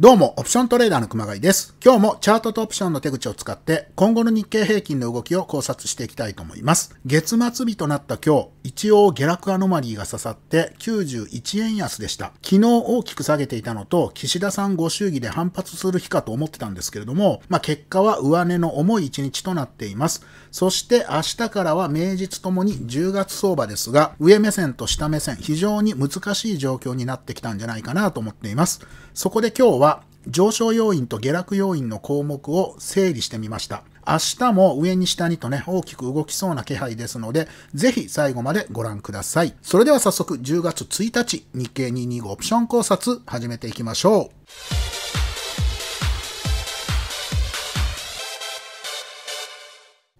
どうも、オプショントレーダーの熊谷です。今日もチャートとオプションの手口を使って、今後の日経平均の動きを考察していきたいと思います。月末日となった今日、一応下落アノマリーが刺さって91円安でした。昨日大きく下げていたのと、岸田さんご祝儀で反発する日かと思ってたんですけれども、まあ結果は上値の重い一日となっています。そして明日からは明日ともに10月相場ですが、上目線と下目線、非常に難しい状況になってきたんじゃないかなと思っています。そこで今日は上昇要因と下落要因の項目を整理してみました。明日も上に下にとね、大きく動きそうな気配ですので、ぜひ最後までご覧ください。それでは早速10月1日、日経225オプション考察始めていきましょう。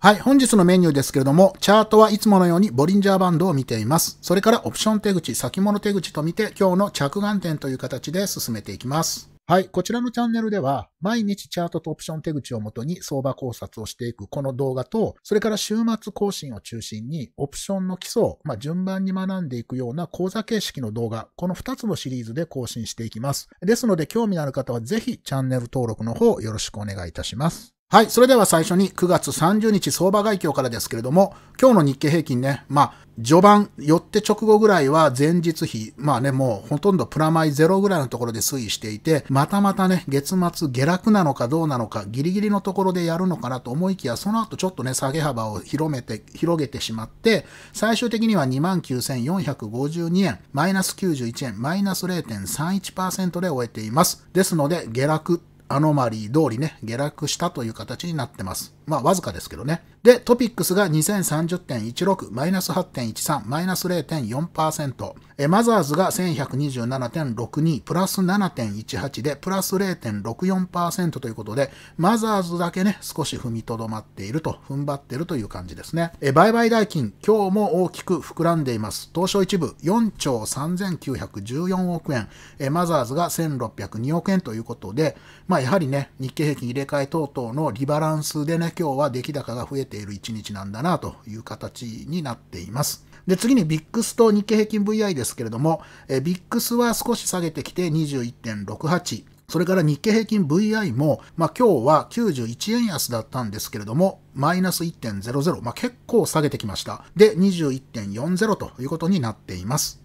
はい、本日のメニューですけれども、チャートはいつものようにボリンジャーバンドを見ています。それからオプション手口、先物手口と見て、今日の着眼点という形で進めていきます。はい。こちらのチャンネルでは、毎日チャートとオプション手口をもとに相場考察をしていくこの動画と、それから週末更新を中心に、オプションの基礎を、まあ、順番に学んでいくような講座形式の動画、この2つのシリーズで更新していきます。ですので、興味のある方はぜひチャンネル登録の方よろしくお願いいたします。はい、それでは最初に9月30日相場外況からですけれども、今日の日経平均ね、まあ、序盤、寄って直後ぐらいは前日比、まあね、もうほとんどプラマイゼロぐらいのところで推移していて、またまたね、月末下落なのかどうなのか、ギリギリのところでやるのかなと思いきや、その後ちょっとね、下げ幅を広めて、広げてしまって、最終的には29,452円、マイナス91円、マイナス0.31%で終えています。ですので、下落アノマリー通りね、下落したという形になってます。まあ、わずかですけどね。で、トピックスが2030.16、マイナス8.13、マイナス0.4%。え、マザーズが1127.62、プラス7.18で、プラス0.64%ということで、マザーズだけね、少し踏みとどまっていると、踏ん張っているという感じですね。え、売買代金、今日も大きく膨らんでいます。東証一部、4兆3914億円。え、マザーズが1602億円ということで、まあ、やはりね、日経平均入れ替え等々のリバランスでね、今日は出来高が増えている1日なんだなという形になっています。で、次に VIX と日経平均 VI ですけれども、VIX は少し下げてきて21.68。それから日経平均 VI も、まあ、今日は91円安だったんですけれども、マイナス1.00、まあ、結構下げてきました。で、21.40ということになっています。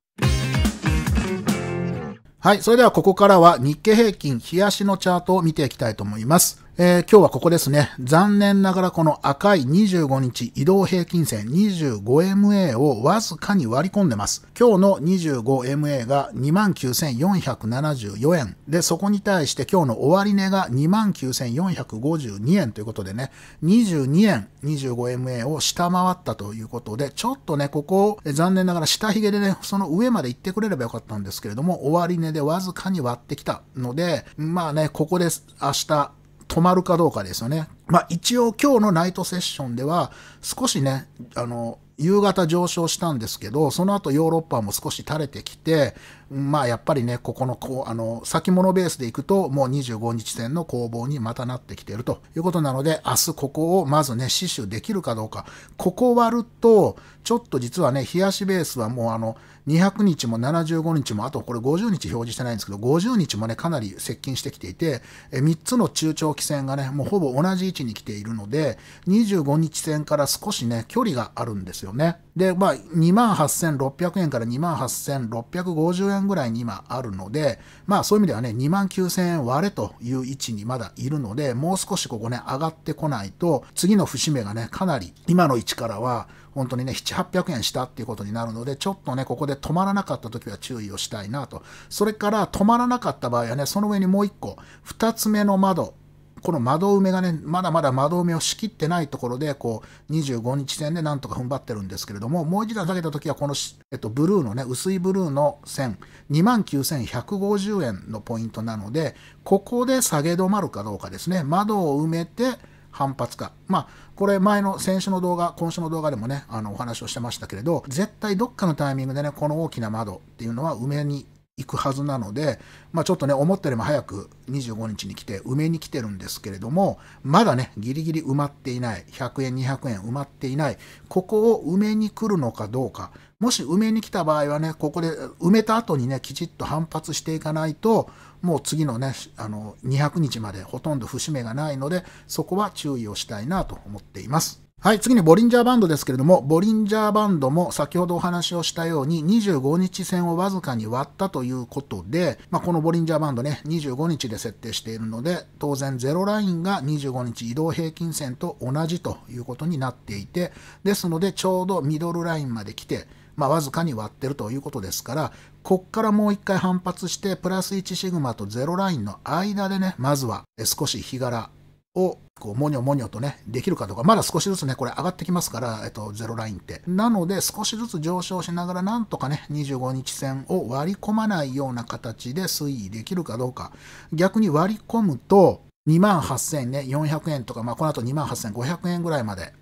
はい。それではここからは日経平均冷やしのチャートを見ていきたいと思います。えー、今日はここですね。残念ながらこの赤い25日移動平均線 25MA をわずかに割り込んでます。今日の 25MA が29,474円。で、そこに対して今日の終値が29,452円ということでね、22円 25MA を下回ったということで、ちょっとね、ここを残念ながら下髭でね、その上まで行ってくれればよかったんですけれども、終値でわずかに割ってきたので、まあね、ここです。明日、止まるかどうかですよね。まあ一応今日のナイトセッションでは少しね、あの、夕方上昇したんですけど、その後ヨーロッパも少し垂れてきて、まあやっぱりね、ここのこうあの先物ベースでいくと、もう25日線の攻防にまたなってきているということなので、明日ここをまずね、死守できるかどうか、ここ割ると、ちょっと実はね、冷やしベースはもうあの200日も75日も、あとこれ50日表示してないんですけど、50日もね、かなり接近してきていて、3つの中長期線がね、もうほぼ同じ位置に来ているので、25日線から少しね、距離があるんですよね。で、まあ、28,600円から28,650円ぐらいに今あるので、まあそういう意味ではね、2万9000円割れという位置にまだいるので、もう少しここね、上がってこないと、次の節目がね、かなり今の位置からは、本当にね、7、800円したっていうことになるので、ちょっとね、ここで止まらなかった時は注意をしたいなと。それから止まらなかった場合はね、その上にもう1個、2つ目の窓、この窓埋めがね、まだまだ窓埋めを仕切ってないところで、こう、25日線でなんとか踏ん張ってるんですけれども、もう一段下げた時は、この、えっと、ブルーのね、薄いブルーの線、29,150円のポイントなので、ここで下げ止まるかどうかですね、窓を埋めて、反発か。まあ、これ前の先週の動画、今週の動画でもね、あの、お話をしてましたけれど、絶対どっかのタイミングでね、この大きな窓っていうのは埋めに行くはずなので、まあ、ちょっとね、思ったよりも早く25日に来て、埋めに来てるんですけれども、まだね、ギリギリ埋まっていない、100円、200円埋まっていない、ここを埋めに来るのかどうか、もし埋めに来た場合はね、ここで埋めた後にね、きちっと反発していかないと、もう次のね、あの、200日までほとんど節目がないので、そこは注意をしたいなと思っています。はい、次にボリンジャーバンドですけれども、ボリンジャーバンドも先ほどお話をしたように25日線をわずかに割ったということで、まあ、このボリンジャーバンドね、25日で設定しているので、当然ゼロラインが25日移動平均線と同じということになっていて、ですのでちょうどミドルラインまで来て、まあ、わずかに割ってるということですから、こっからもう一回反発して、プラス1シグマとゼロラインの間でね、まずは少し日柄をこう、もにょもにょとね、できるかどうか、まだ少しずつね、これ上がってきますから、えっと、ゼロラインって。なので、少しずつ上昇しながら、なんとかね、25日線を割り込まないような形で推移できるかどうか。逆に割り込むと、2万8400、ね、円とか、まあ、この後2万8500円ぐらいまで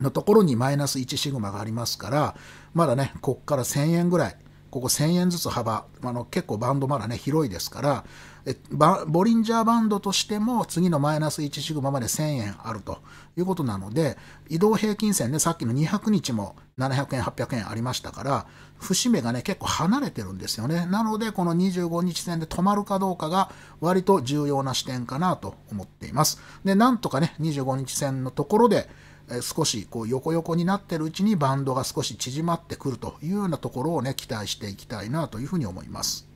のところにマイナス1シグマがありますから、まだね、ここから1000円ぐらい、ここ1000円ずつ幅、あの結構バンドまだね、広いですから、ボリンジャーバンドとしても次のマイナス1シグマまで1000円あるということなので、移動平均線ね、さっきの200日も700円、800円ありましたから、節目がね、結構離れてるんですよね。なので、この25日線で止まるかどうかが割と重要な視点かなと思っています。で、なんとかね、25日線のところで、少しこう横横になってるうちにバンドが少し縮まってくるというようなところをね、期待していきたいなというふうに思います。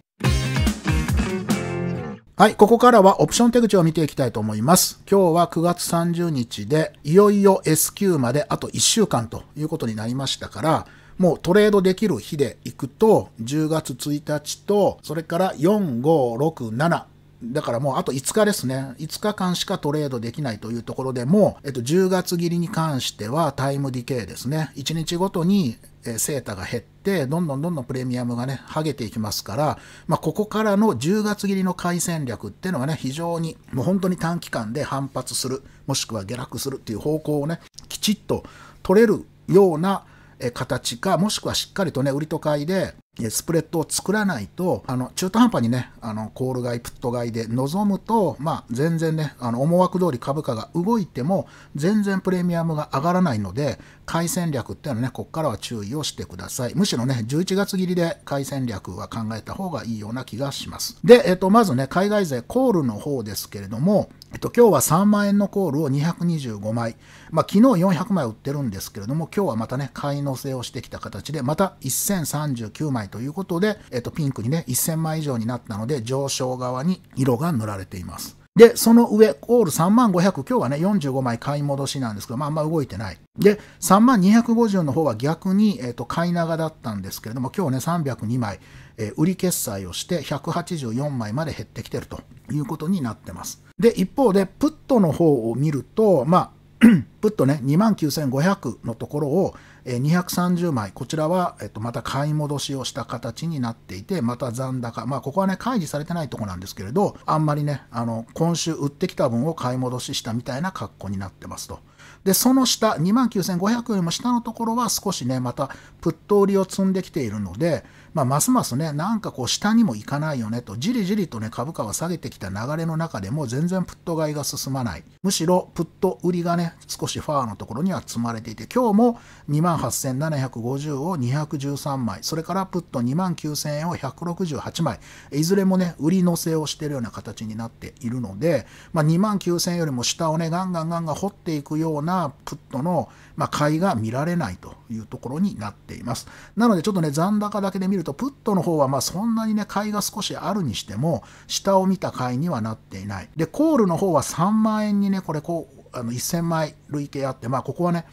はい、ここからはオプション手口を見ていきたいと思います。今日は9月30日で、いよいよ S q まであと1週間ということになりましたから、もうトレードできる日で行くと、10月1日と、それから4、5、6、7、だからもうあと5日ですね。5日間しかトレードできないというところでも、えっと、10月切りに関してはタイムディケイですね。1日ごとにセータが減っ、どんどんどんどんプレミアムがね、剥げていきますから、まあ、ここからの10月切りの買い戦略っていうのはね、非常に、もう本当に短期間で反発する、もしくは下落するっていう方向をね、きちっと取れるような形か、もしくはしっかりとね、売りと買いで、スプレッドを作らないと、あの、中途半端にね、あの、コール買い、プット買いで臨むと、まあ、全然ね、あの、思惑通り株価が動いても、全然プレミアムが上がらないので、買い戦略っていうのはね、ここからは注意をしてください。むしろね、11月切りで買い戦略は考えた方がいいような気がします。で、えっと、まずね、海外勢コールの方ですけれども、っと、今日は3万円のコールを225枚。まあ、昨日400枚売ってるんですけれども、今日はまたね、買い乗せをしてきた形で、また1039枚ということで、えっと、ピンクにね、1000枚以上になったので、上昇側に色が塗られています。で、その上、コール3万500、今日はね、45枚買い戻しなんですけど、まあ、あんま動いてない。で、3万250の方は逆に、えっと、買い長だったんですけれども、今日ね、302枚、えー、売り決済をして、184枚まで減ってきてるということになってます。で、一方で、プットの方を見ると、まあ、プットね、29,500のところを230枚、こちらは、えっと、また買い戻しをした形になっていて、また残高、まあ、ここはね、開示されてないとこなんですけれど、あんまりね、あの、今週売ってきた分を買い戻ししたみたいな格好になってますと。で、その下、29,500よりも下のところは少しね、また、プット売りを積んできているので、まあ、ますますね、なんかこう、下にも行かないよねと、じりじりとね、株価は下げてきた流れの中でも、全然プット買いが進まない。むしろ、プット売りがね、少しファーのところには積まれていて、今日も28,750を213枚、それからプット29,000円を168枚、いずれもね、売り乗せをしているような形になっているので、まあ、29,000円よりも下をね、ガンガンガンガン掘っていくようようなプットの、まあ、買いが見られないというところになっています。なのでちょっとね、残高だけで見ると、プットの方はまあそんなにね、買いが少しあるにしても、下を見た買いにはなっていない。で、コールの方は3万円にね、これこう、あの1000枚累計あって、まあここはね、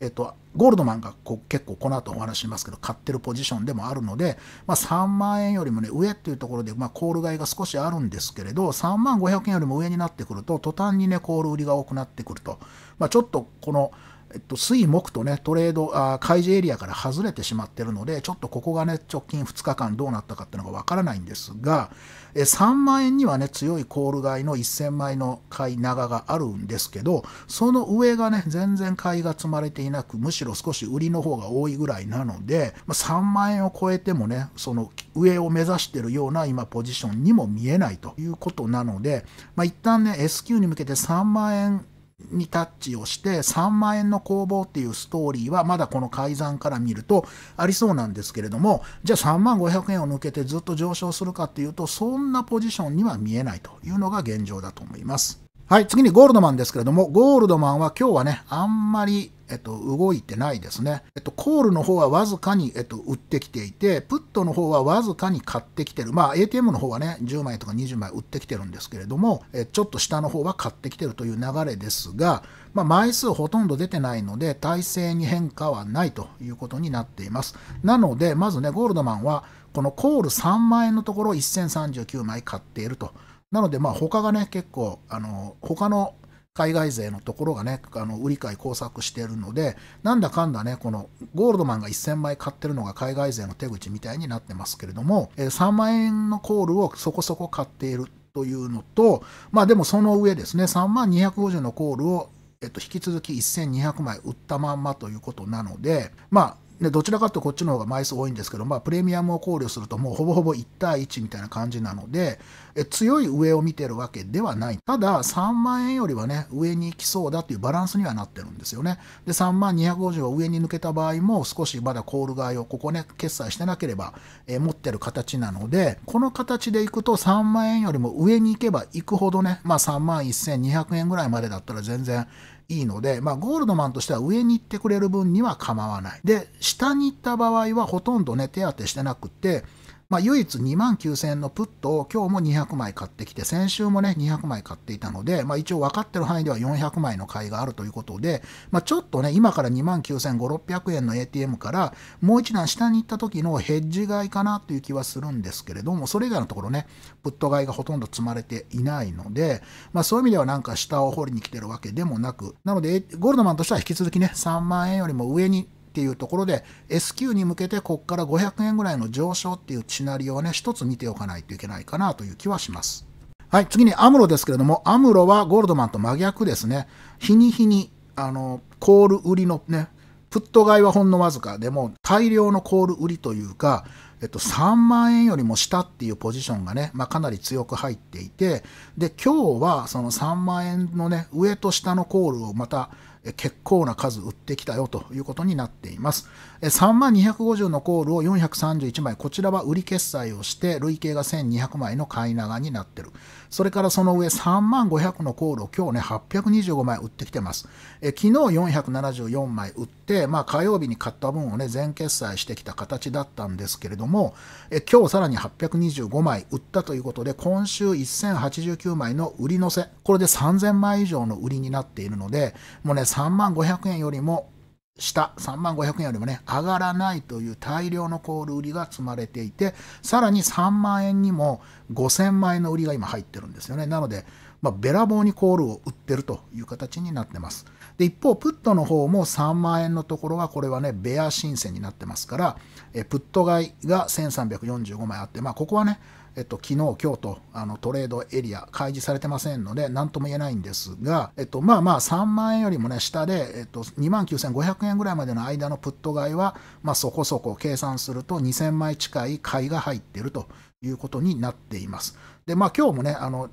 えっと、ゴールドマンがこう結構この後お話しますけど、買ってるポジションでもあるので、まあ、3万円よりもね、上っていうところで、まあ、コール買いが少しあるんですけれど、3万500円よりも上になってくると、途端にね、コール売りが多くなってくると。まあ、ちょっとこの、えっと、水木とね、トレード、あ開示エリアから外れてしまってるので、ちょっとここがね、直近2日間どうなったかっていうのがわからないんですが、え3万円にはね、強いコール買いの1000枚の買い長があるんですけど、その上がね、全然買いが積まれていなく、むしろ少し売りの方が多いぐらいなので、ま3万円を超えてもね、その上を目指してるような今ポジションにも見えないということなので、まあ、一旦ね、S q に向けて3万円にタッチをして3万円の工房っていうストーリーはまだこの改ざんから見るとありそうなんですけれどもじゃあ3万500円を抜けてずっと上昇するかっていうとそんなポジションには見えないというのが現状だと思います。はい、次にゴールドマンですけれども、ゴールドマンは今日はね、あんまりえっと、動いてないですね。えっと、コールの方はわずかに、えっと、売ってきていて、プットの方はわずかに買ってきてる。まあ、ATM の方はね、10枚とか20枚売ってきてるんですけれども、えちょっと下の方は買ってきてるという流れですが、まあ、枚数ほとんど出てないので、体制に変化はないということになっています。なので、まずね、ゴールドマンは、このコール3万円のところ1039枚買っていると。なので、まあ、他がね、結構、あの、他の海外勢のところがね、あの売り買い工作してるので、なんだかんだね、このゴールドマンが1000枚買ってるのが海外勢の手口みたいになってますけれども、3万円のコールをそこそこ買っているというのと、まあでもその上ですね、3万250のコールをえっと、引き続き1200枚売ったまんまということなので、まあ、でどちらかというとこっちの方が枚数多いんですけど、まあ、プレミアムを考慮するともうほぼほぼ1対1みたいな感じなのでえ強い上を見てるわけではないただ3万円よりはね上に行きそうだっていうバランスにはなってるんですよねで3万250を上に抜けた場合も少しまだコール買いをここね決済してなければえ持ってる形なのでこの形でいくと3万円よりも上に行けば行くほどね、まあ、3万1200円ぐらいまでだったら全然いいので、まあ、ゴールドマンとしては上に行ってくれる分には構わない。で、下に行った場合はほとんどね、手当てしてなくて、まあ、唯一2万9000円のプットを今日も200枚買ってきて、先週もね、200枚買っていたので、まあ、一応分かってる範囲では400枚の買いがあるということで、まあ、ちょっとね、今から2万9500、600円の ATM から、もう一段下に行った時のヘッジ買いかなという気はするんですけれども、それ以外のところね、プット買いがほとんど積まれていないので、まあ、そういう意味ではなんか下を掘りに来てるわけでもなく、なので、ゴールドマンとしては引き続きね、3万円よりも上にっていうところで S q に向けてここから500円ぐらいの上昇っていうシナリオをね一つ見ておかないといけないかなという気はします。はい、次にアムロですけれども、アムロはゴールドマンと真逆ですね。日に日に、あの、コール売りのね、プット買いはほんのわずかでも大量のコール売りというか、えっと、3万円よりも下っていうポジションがね、まあ、かなり強く入っていて、で、今日はその3万円のね、上と下のコールをまた結構な数売ってきたよということになっています。3万250のコールを431枚、こちらは売り決済をして、累計が1200枚の買い長になっている。それからその上3万500のコールを今日ね825枚売ってきてます。え昨日474枚売って、まあ、火曜日に買った分をね全決済してきた形だったんですけれどもえ今日さらに825枚売ったということで今週1089枚の売り乗せこれで3000枚以上の売りになっているのでもうね3万500円よりも下3万500円よりもね上がらないという大量のコール売りが積まれていてさらに3万円にも5000万円の売りが今入ってるんですよねなので、まべらぼうにコールを売ってるという形になってますで一方プットの方も3万円のところはこれはねベア申請になってますからえプット買いが1345枚あってまあここはねえっと、昨日、今日とあのトレードエリア開示されてませんので、何とも言えないんですが、えっと、まあまあ3万円よりもね、下で、えっと、2万9500円ぐらいまでの間のプット買いは、まあそこそこ計算すると2000枚近い買いが入っているということになっています。で、まあ今日もね、あの、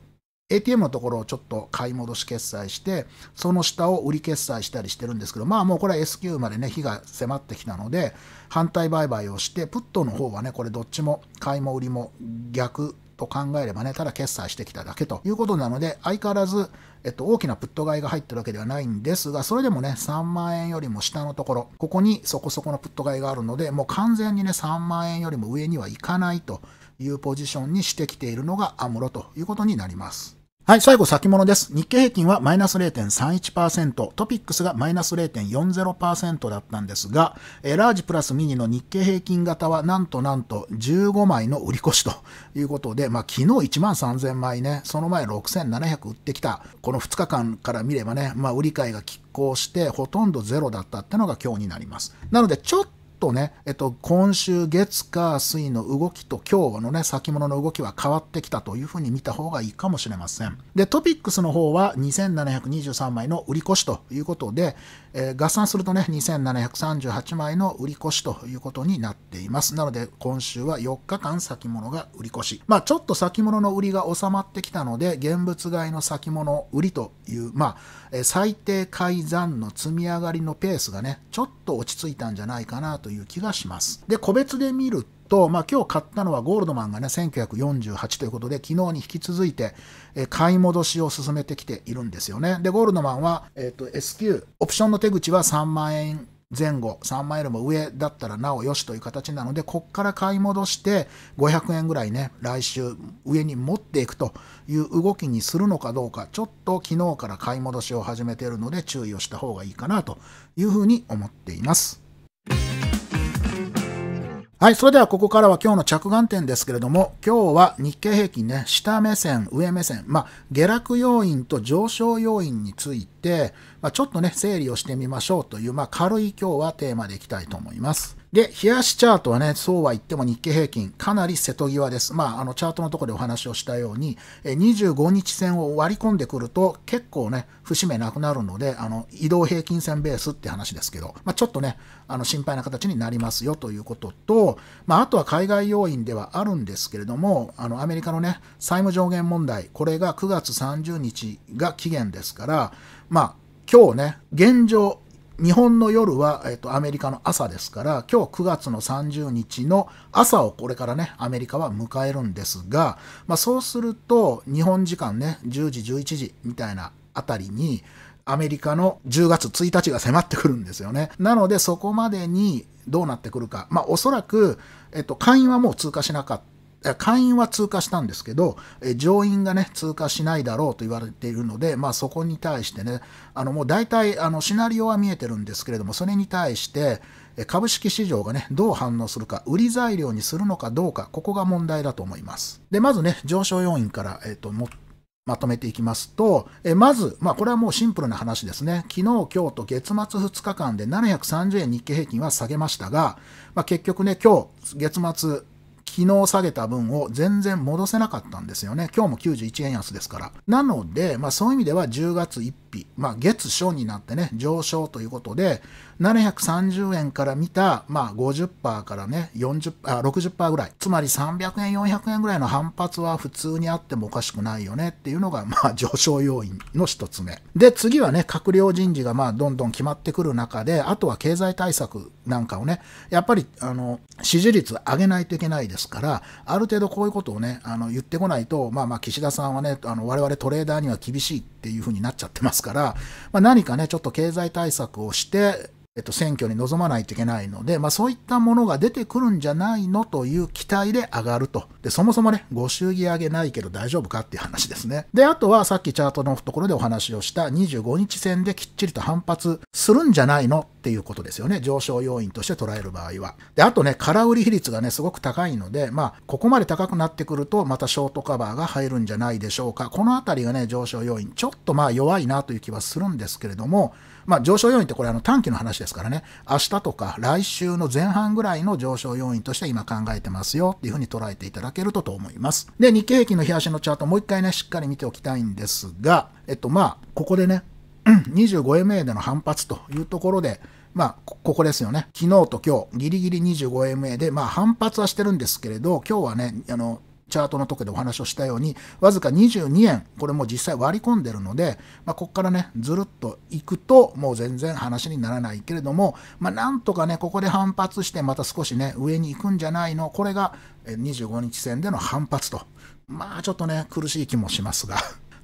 ATM のところをちょっと買い戻し決済して、その下を売り決済したりしてるんですけど、まあもうこれは S q までね、日が迫ってきたので、反対売買をして、プットの方はね、これどっちも買いも売りも逆と考えればね、ただ決済してきただけということなので、相変わらず、えっと、大きなプット買いが入ってるわけではないんですが、それでもね、3万円よりも下のところ、ここにそこそこのプット買いがあるので、もう完全にね、3万円よりも上にはいかないというポジションにしてきているのがアムロということになります。はい、最後先物です。日経平均はマイナス0.31%、トピックスがマイナス0.40%だったんですが、えラージプラスミニの日経平均型はなんとなんと15枚の売り越しということで、まあ昨日1万3000枚ね、その前6700売ってきた、この2日間から見ればね、まあ売り買いが拮抗してほとんどゼロだったってのが今日になります。なのでちょっととね、えっと、今週月火水の動きと今日のね、先物の動きは変わってきたというふうに見た方がいいかもしれません。で、トピックスの方は2723枚の売り越しということで、えー、合算するとね、2738枚の売り越しということになっています。なので、今週は4日間先物が売り越し。まあ、ちょっと先物の売りが収まってきたので、現物買いの先物売りという、まあ、最低改ざんの積み上がりのペースがね、ちょっと落ち着いたんじゃないかなといういう気がします。で、個別で見ると、まあ、今日買ったのはゴールドマンがね、1948ということで、昨日に引き続いて、え買い戻しを進めてきているんですよね。で、ゴールドマンは、えっ、ー、と、S q オプションの手口は3万円前後、3万円よりも上だったらなおよしという形なので、こっから買い戻して、500円ぐらいね、来週上に持っていくという動きにするのかどうか、ちょっと昨日から買い戻しを始めているので、注意をした方がいいかなというふうに思っています。はい、それではここからは今日の着眼点ですけれども、今日は日経平均ね、下目線、上目線、まあ、下落要因と上昇要因について、まあ、ちょっとね、整理をしてみましょうという、まあ、軽い今日はテーマでいきたいと思います。で、冷やしチャートはね、そうは言っても日経平均、かなり瀬戸際です。まあ、あの、チャートのところでお話をしたように、25日線を割り込んでくると、結構ね、節目なくなるので、あの、移動平均線ベースって話ですけど、まあ、ちょっとね、あの、心配な形になりますよということと、まあ、あとは海外要因ではあるんですけれども、あの、アメリカのね、債務上限問題、これが9月30日が期限ですから、まあ、今日ね、現状、日本の夜は、えっと、アメリカの朝ですから、今日9月の30日の朝をこれからね、アメリカは迎えるんですが、まあ、そうすると、日本時間ね、10時、11時みたいなあたりに、アメリカの10月1日が迫ってくるんですよね。なので、そこまでにどうなってくるか。まあ、おそらく、えっと、会員はもう通過しなかった。会員は通過したんですけど、え上院がね、通過しないだろうと言われているので、まあそこに対してね、あのもう大体、あのシナリオは見えてるんですけれども、それに対して、株式市場がね、どう反応するか、売り材料にするのかどうか、ここが問題だと思います。で、まずね、上昇要因から、えっ、ー、と、まとめていきますと、えまず、まあ、これはもうシンプルな話ですね。昨日、今日と月末2日間で730円日経平均は下げましたが、まあ、結局ね、今日、月末、昨日下げた分を全然戻せなかったんですよね。今日も91円安ですから。なので、まあそういう意味では10月いっ日、まあ、月初になってね、上昇ということで、730円から見た、まあ50、50%からね、40あ60%ぐらい、つまり300円、400円ぐらいの反発は普通にあってもおかしくないよねっていうのが、まあ、上昇要因の一つ目。で、次はね、閣僚人事がまあ、どんどん決まってくる中で、あとは経済対策なんかをね、やっぱり、あの、支持率上げないといけないですから、ある程度こういうことをね、あの、言ってこないと、まあまあ、岸田さんはね、あの、我々トレーダーには厳しいっていうふうになっちゃってますから、まあ、何かね、ちょっと経済対策をして、えっと、選挙に臨まないといけないので、まあ、そういったものが出てくるんじゃないのという期待で上がると。で、そもそもね、ご祝儀上げないけど大丈夫かっていう話ですね。で、あとはさっきチャートのところでお話をした25日線できっちりと反発するんじゃないのっていうことですよね。上昇要因として捉える場合は。で、あとね、空売り比率がね、すごく高いので、まあ、ここまで高くなってくると、またショートカバーが入るんじゃないでしょうか。このあたりがね、上昇要因、ちょっとまあ弱いなという気はするんですけれども、まあ、上昇要因ってこれあの短期の話ですからね、明日とか来週の前半ぐらいの上昇要因として今考えてますよっていうふうに捉えていただけるとと思います。で、日経平均の日足のチャートもう一回ね、しっかり見ておきたいんですが、えっとまあ、ここでね、25 m a での反発というところで、まあ、ここですよね。昨日と今日、ギリギリ 25MA で、まあ、反発はしてるんですけれど、今日はね、あの、チャートの時でお話をしたように、わずか22円、これも実際割り込んでるので、まあ、ここからね、ずるっといくと、もう全然話にならないけれども、まあ、なんとかね、ここで反発して、また少しね、上に行くんじゃないの、これが25日線での反発と。まあ、ちょっとね、苦しい気もしますが。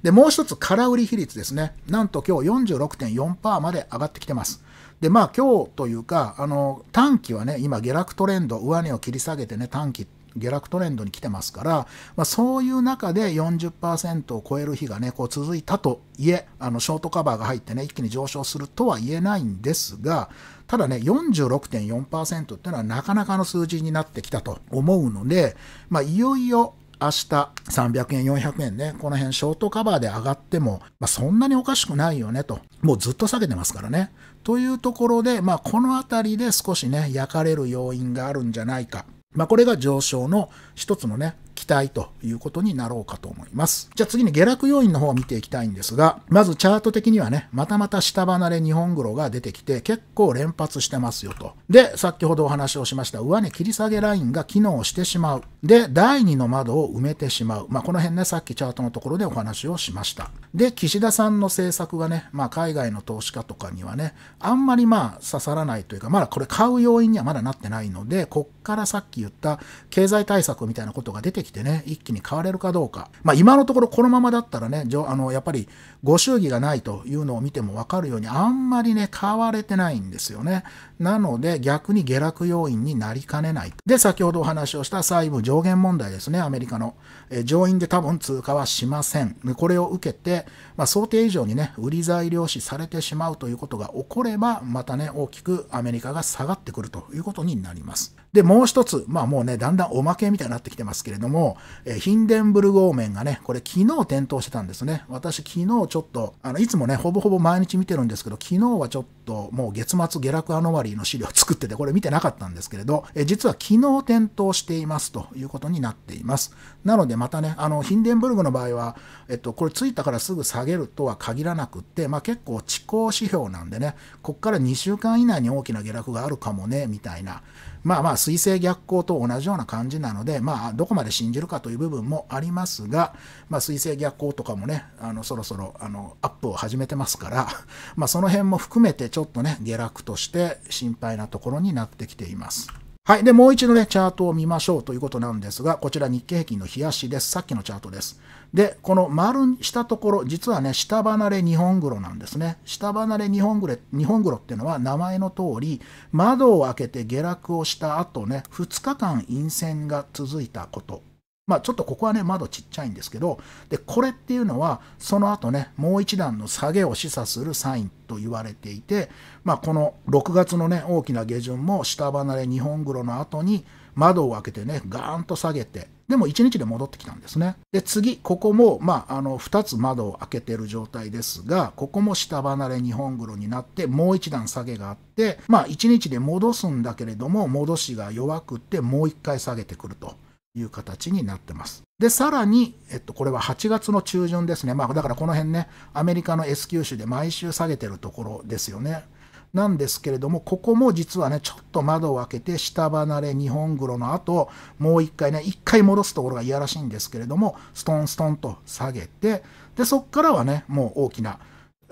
で、もう一つ、空売り比率ですね。なんと今日46.4%まで上がってきてます。で、まあ今日というか、あの、短期はね、今下落トレンド、上値を切り下げてね、短期下落トレンドに来てますから、まあ、そういう中で40%を超える日がね、こう続いたといえ、あの、ショートカバーが入ってね、一気に上昇するとは言えないんですが、ただね、46.4%っていうのはなかなかの数字になってきたと思うので、まあ、いよいよ明日300円、400円ね、この辺ショートカバーで上がっても、まあ、そんなにおかしくないよねと、もうずっと下げてますからね。というところで、まあ、この辺りで少しね、焼かれる要因があるんじゃないか。まあ、これが上昇の一つのね、期待ということになろうかと思います。じゃあ次に下落要因の方を見ていきたいんですが、まずチャート的にはね、またまた下離れ日本黒が出てきて、結構連発してますよと。で、先ほどお話をしました上値切り下げラインが機能してしまう。で、第2の窓を埋めてしまう。まあ、この辺ね、さっきチャートのところでお話をしました。で、岸田さんの政策がね、まあ、海外の投資家とかにはね、あんまりまあ、刺さらないというか、まだこれ買う要因にはまだなってないので、こっからさっき言った経済対策みたいなことが出てききてね、一気に買われるかどうか。まあ今のところこのままだったらね、あのやっぱりご祝儀がないというのを見てもわかるように、あんまりね、買われてないんですよね。なので逆に下落要因になりかねない。で、先ほどお話をした債務上限問題ですね、アメリカの。え上院で多分通過はしません。これを受けて、まあ、想定以上にね、売り材料視されてしまうということが起これば、またね、大きくアメリカが下がってくるということになります。で、もう一つ、まあもうね、だんだんおまけみたいになってきてますけれども、えー、ヒンデンブルグ方面がね、これ昨日点灯してたんですね。私昨日ちょっと、あの、いつもね、ほぼほぼ毎日見てるんですけど、昨日はちょっともう月末下落アノマリーの資料作ってて、これ見てなかったんですけれど、えー、実は昨日点灯していますということになっています。なのでまたね、あの、ヒンデンブルグの場合は、えっと、これついたからすぐ下げるとは限らなくって、まあ結構遅行指標なんでね、こっから2週間以内に大きな下落があるかもね、みたいな、まあまあ、水星逆行と同じような感じなので、まあ、どこまで信じるかという部分もありますが、まあ、水星逆行とかもね、あの、そろそろ、あの、アップを始めてますから、まあ、その辺も含めて、ちょっとね、下落として心配なところになってきています。はい。で、もう一度ね、チャートを見ましょうということなんですが、こちら日経平均の冷やしです。さっきのチャートです。で、この丸にしたところ、実はね、下離れ日本黒なんですね。下離れ日本黒日本黒っていうのは名前の通り、窓を開けて下落をした後ね、2日間陰線が続いたことまあ、ちょっとここはね、窓ちっちゃいんですけど、で、これっていうのは、その後ね、もう一段の下げを示唆するサインと言われていて、まあ、この6月のね、大きな下旬も下離れ日本黒の後に、窓を開けてね、ガーンと下げて、でも1日で戻ってきたんですね。で、次、ここも、まあ、あの、2つ窓を開けてる状態ですが、ここも下離れ日本黒になって、もう一段下げがあって、まあ、1日で戻すんだけれども、戻しが弱くって、もう一回下げてくると。いう形になってます。で、さらに、えっと、これは8月の中旬ですね。まあ、だからこの辺ね、アメリカの S q 州で毎週下げてるところですよね。なんですけれども、ここも実はね、ちょっと窓を開けて、下離れ、日本黒の後、もう一回ね、一回戻すところがいやらしいんですけれども、ストンストンと下げて、で、そこからはね、もう大きな、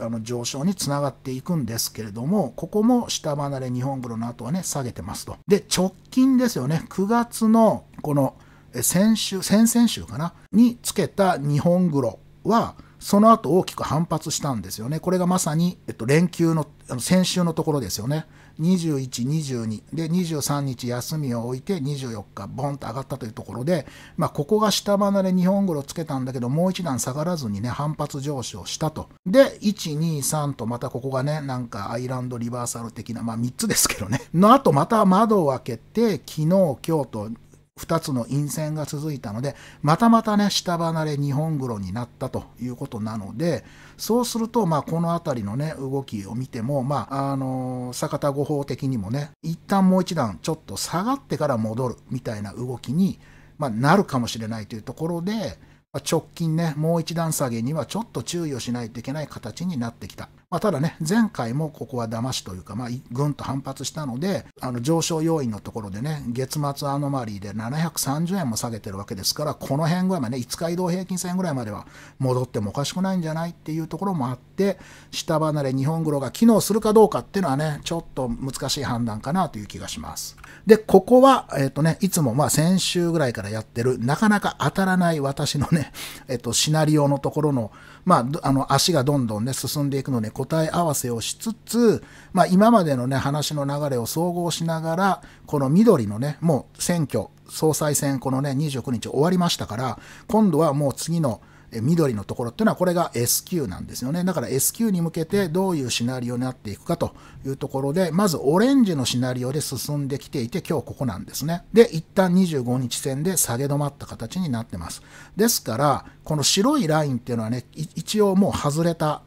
あの上昇につながっていくんですけれども、ここも下離れ、日本黒の後はね、下げてますと。で、直近ですよね、9月のこの先週、先々週かな、につけた日本黒は、その後大きく反発したんですよね。これがまさに、えっと、連休の、あの先週のところですよね。21、22で23日休みを置いて24日ボンと上がったというところで、まあ、ここが下離れ日本黒つけたんだけどもう一段下がらずにね反発上昇したとで123とまたここがねなんかアイランドリバーサル的なまあ3つですけどねの後、また窓を開けて昨日今日と2つの陰線が続いたので、またまたね、下離れ日本黒になったということなので、そうすると、まあ、この辺りのね、動きを見ても、まあ、あのー、田五法的にもね、一旦もう一段ちょっと下がってから戻るみたいな動きに、まあ、なるかもしれないというところで、ま直近ね、もう一段下げにはちょっと注意をしないといけない形になってきたまあ、ただね、前回もここは騙しというか、まあ、ぐんと反発したので、あの上昇要因のところでね、月末アノマリーで730円も下げてるわけですから、この辺ぐらいまで、ね、5日移動平均線ぐらいまでは戻ってもおかしくないんじゃないっていうところもあって、下離れ日本グロが機能するかどうかっていうのはね、ちょっと難しい判断かなという気がします。で、ここは、えっ、ー、とね、いつもまあ先週ぐらいからやってる、なかなか当たらない私のね、えっ、ー、と、シナリオのところの、まあ、あの、足がどんどんね、進んでいくので、答え合わせをしつつ、まあ、今までのね、話の流れを総合しながら、この緑のね、もう選挙、総裁選、このね、29日終わりましたから、今度はもう次の緑のところっていうのはこれが S q なんですよね。だから S q に向けてどういうシナリオになっていくかというところで、まずオレンジのシナリオで進んできていて、今日ここなんですね。で、一旦25日線で下げ止まった形になってます。ですから、この白いラインっていうのはね、一応もう外れた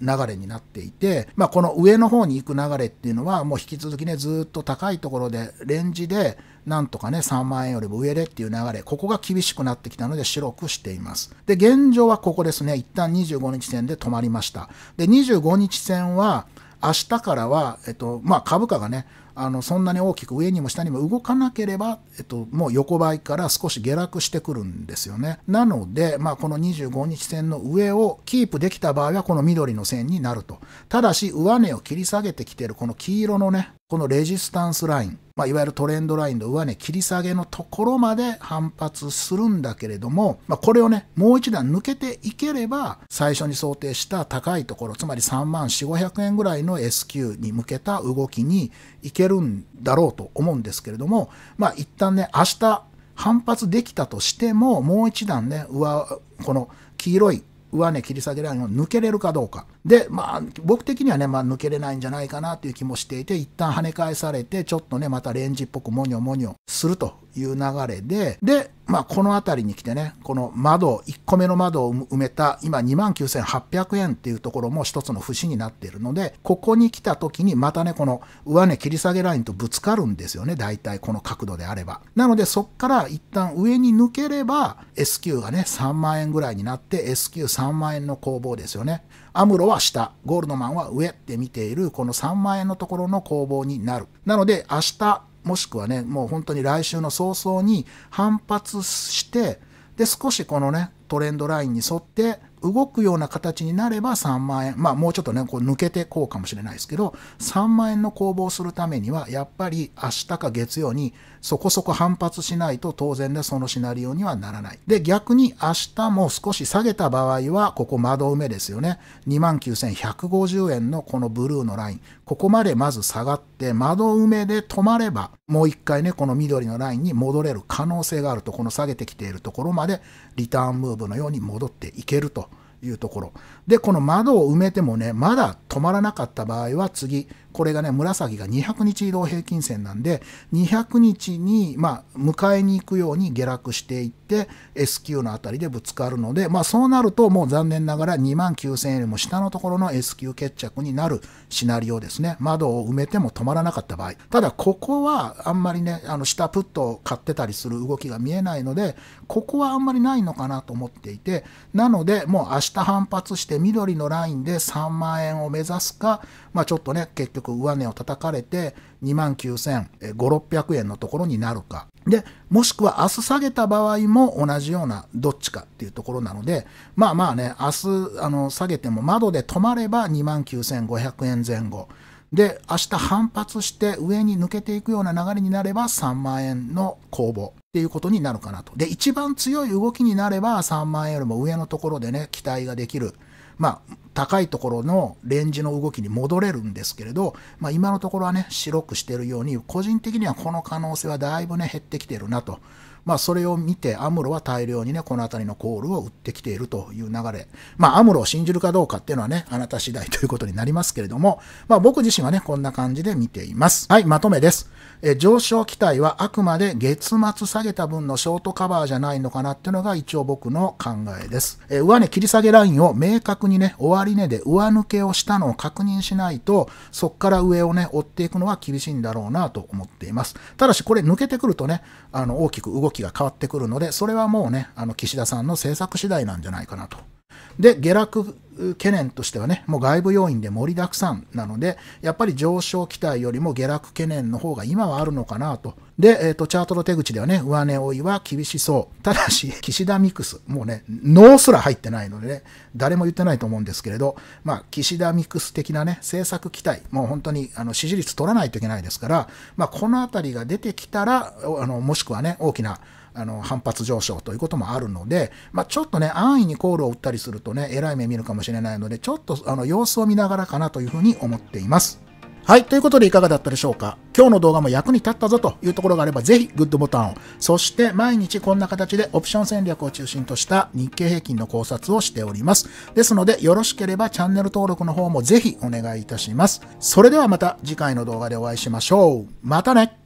流れになっていて、まあ、この上の方に行く流れっていうのは、もう引き続きね、ずっと高いところで、レンジで、なんとかね、3万円よりも上でっていう流れ、ここが厳しくなってきたので白くしています。で、現状はここですね、一旦25日線で止まりました。で、25日線は、明日からは、えっと、まあ、株価がね、あのそんなに大きく上にも下にも動かなければ、えっと、もう横ばいから少し下落してくるんですよね。なので、まあ、この25日線の上をキープできた場合は、この緑の線になると。ただし、上値を切り下げてきてる、この黄色のね、このレジスタンスライン、まあ、いわゆるトレンドラインの上値切り下げのところまで反発するんだけれども、まあ、これをね、もう一段抜けていければ、最初に想定した高いところ、つまり3万4、500円ぐらいの S q に向けた動きにいけけるんだろうと思うんですけれども、まあ一旦ね、明日反発できたとしても、もう一段ね、上、この黄色い上値、切り下げラインを抜けれるかどうか。で、まあ、僕的にはね、まあ、抜けれないんじゃないかなという気もしていて、一旦跳ね返されて、ちょっとね、またレンジっぽくモニョモニョするという流れで、で、まあ、この辺りに来てね、この窓、1個目の窓を埋めた、今29,800円っていうところも一つの節になっているので、ここに来た時にまたね、この上値切り下げラインとぶつかるんですよね、大体この角度であれば。なので、そっから一旦上に抜ければ、S q がね、3万円ぐらいになって、S q 3万円の攻防ですよね。アムロは下、ゴールドマンは上って見ている、この3万円のところの攻防になる。なので、明日、もしくはね、もう本当に来週の早々に反発して、で、少しこのね、トレンドラインに沿って、動くような形になれば3万円、まあもうちょっとね、こう抜けてこうかもしれないですけど、3万円の攻防するためには、やっぱり明日か月曜にそこそこ反発しないと当然ね、そのシナリオにはならない。で、逆に明日も少し下げた場合は、ここ窓埋めですよね。29,150円のこのブルーのライン。ここまでまず下がって、窓埋めで止まれば、もう一回ね、この緑のラインに戻れる可能性があると、この下げてきているところまで、リターンムーブのように戻っていけると。いうところ。で、この窓を埋めてもね、まだ止まらなかった場合は次、これがね、紫が200日移動平均線なんで、200日に、まあ、迎えに行くように下落していって、S q のあたりでぶつかるので、まあ、そうなると、もう残念ながら2万9000円よりも下のところの S q 決着になるシナリオですね。窓を埋めても止まらなかった場合。ただ、ここはあんまりね、あの、下プットを買ってたりする動きが見えないので、ここはあんまりないのかなと思っていて、なので、もう明日反発して緑のラインで3万円を目指すか、まあ、ちょっとね、結局上値を叩かれて、29,500、600円のところになるか。で、もしくは明日下げた場合も同じようなどっちかっていうところなので、まあまあね、明日あの下げても窓で止まれば29,500円前後。で、明日反発して上に抜けていくような流れになれば3万円の攻防っていうことになるかなと。で、一番強い動きになれば3万円よりも上のところでね、期待ができるまあ、高いところのレンジの動きに戻れるんですけれど、まあ、今のところはね、白くしてるように、個人的にはこの可能性はだいぶね、減ってきてるなとまあ、それを見て、アムロは大量にね、この辺りのコールを売ってきているという流れ。まあ、アムロを信じるかどうかっていうのはね、あなた次第ということになりますけれども、まあ、僕自身はね、こんな感じで見ています。はい、まとめです。え上昇期待はあくまで月末下げた分のショートカバーじゃないのかなっていうのが一応僕の考えです。え上値切り下げラインを明確にね、終値で上抜けをしたのを確認しないと、そこから上をね、追っていくのは厳しいんだろうなと思っています。ただしこれ抜けてくるとね、あの大きく動きが変わってくるので、それはもうね、あの岸田さんの政策次第なんじゃないかなとで、下落懸念としてはね、もう外部要因で盛りだくさんなので、やっぱり上昇期待よりも下落懸念の方が今はあるのかなと。で、えっ、ー、と、チャートの手口ではね、上値追いは厳しそう。ただし、岸田ミクス、もうね、脳すら入ってないのでね、誰も言ってないと思うんですけれど、まあ、岸田ミクス的なね、政策期待、もう本当にあの支持率取らないといけないですから、まあ、このあたりが出てきたら、あの、もしくはね、大きなあの反発上昇ということもあるので、まあ、ちょっとね、安易にコールを打ったりするとね、えらい目見るかもしれないので、ちょっとあの様子を見ながらかなというふうに思っています。はい。ということでいかがだったでしょうか今日の動画も役に立ったぞというところがあれば、ぜひグッドボタンを。そして毎日こんな形でオプション戦略を中心とした日経平均の考察をしております。ですので、よろしければチャンネル登録の方もぜひお願いいたします。それではまた次回の動画でお会いしましょう。またね